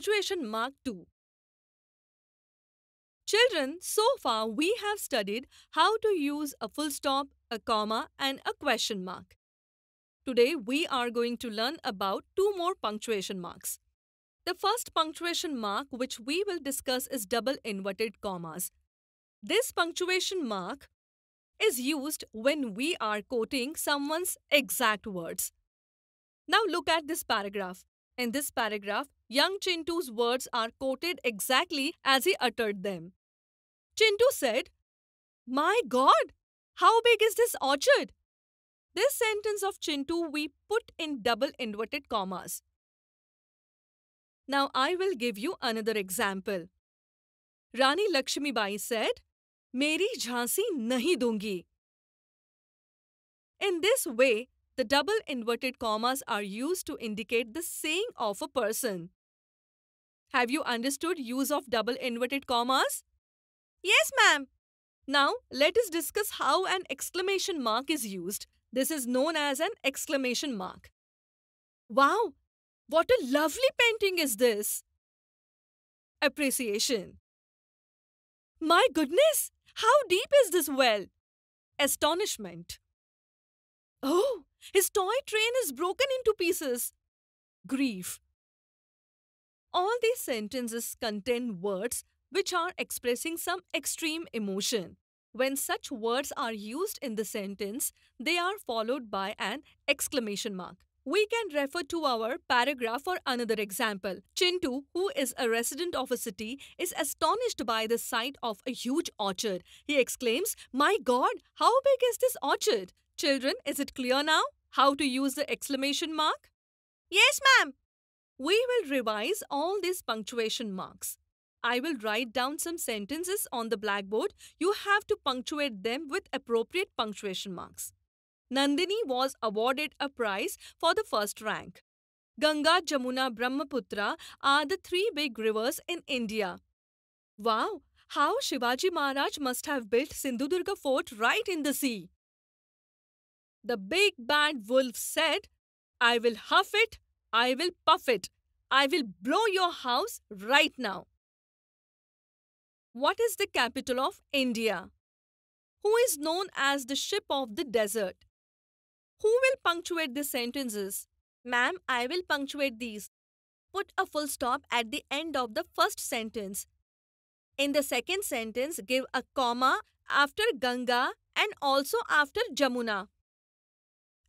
punctuation mark 2. Children, so far we have studied how to use a full stop, a comma and a question mark. Today we are going to learn about two more punctuation marks. The first punctuation mark which we will discuss is double inverted commas. This punctuation mark is used when we are quoting someone's exact words. Now look at this paragraph. In this paragraph, young Chintu's words are quoted exactly as he uttered them. Chintu said, My God, how big is this orchard? This sentence of Chintu we put in double inverted commas. Now I will give you another example. Rani Lakshmi Bai said, Meri jhansi nahi dungi. In this way, the double inverted commas are used to indicate the saying of a person. Have you understood use of double inverted commas? Yes, ma'am. Now, let us discuss how an exclamation mark is used. This is known as an exclamation mark. Wow! What a lovely painting is this! Appreciation. My goodness! How deep is this well? Astonishment. Oh, his toy train is broken into pieces. Grief. All these sentences contain words which are expressing some extreme emotion. When such words are used in the sentence, they are followed by an exclamation mark. We can refer to our paragraph for another example. Chintu, who is a resident of a city, is astonished by the sight of a huge orchard. He exclaims, My God, how big is this orchard? Children, is it clear now how to use the exclamation mark? Yes, ma'am. We will revise all these punctuation marks. I will write down some sentences on the blackboard. You have to punctuate them with appropriate punctuation marks. Nandini was awarded a prize for the first rank. Ganga, Jamuna, Brahmaputra are the three big rivers in India. Wow, how Shivaji Maharaj must have built Sindhudurga fort right in the sea. The big bad wolf said, I will huff it, I will puff it, I will blow your house right now. What is the capital of India? Who is known as the ship of the desert? Who will punctuate the sentences? Ma'am, I will punctuate these. Put a full stop at the end of the first sentence. In the second sentence, give a comma after Ganga and also after Jamuna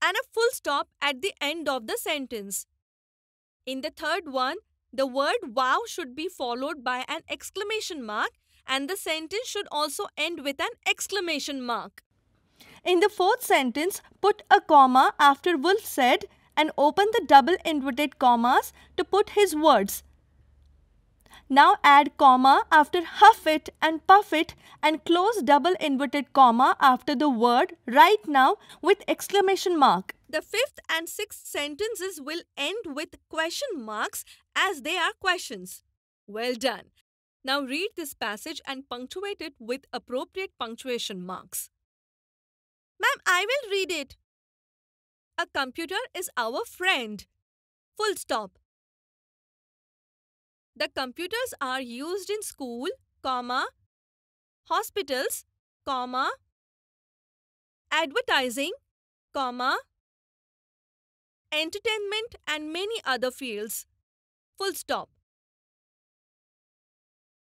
and a full stop at the end of the sentence. In the third one, the word wow should be followed by an exclamation mark and the sentence should also end with an exclamation mark. In the fourth sentence, put a comma after Wolf said and open the double inverted commas to put his words now add comma after huff it and puff it and close double inverted comma after the word right now with exclamation mark. The fifth and sixth sentences will end with question marks as they are questions. Well done. Now read this passage and punctuate it with appropriate punctuation marks. Ma'am, I will read it. A computer is our friend. Full stop. The computers are used in school, comma, hospitals, comma, advertising, comma, entertainment and many other fields. Full stop.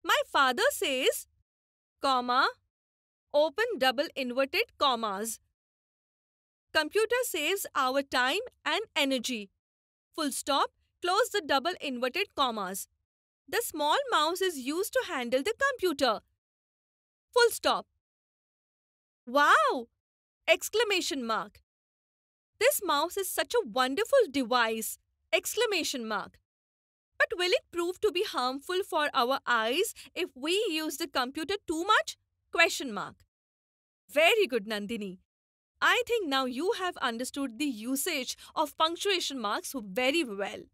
My father says, comma, open double inverted commas. Computer saves our time and energy. Full stop, close the double inverted commas. The small mouse is used to handle the computer. Full stop. Wow! Exclamation mark. This mouse is such a wonderful device! Exclamation mark. But will it prove to be harmful for our eyes if we use the computer too much? Question mark. Very good, Nandini. I think now you have understood the usage of punctuation marks very well.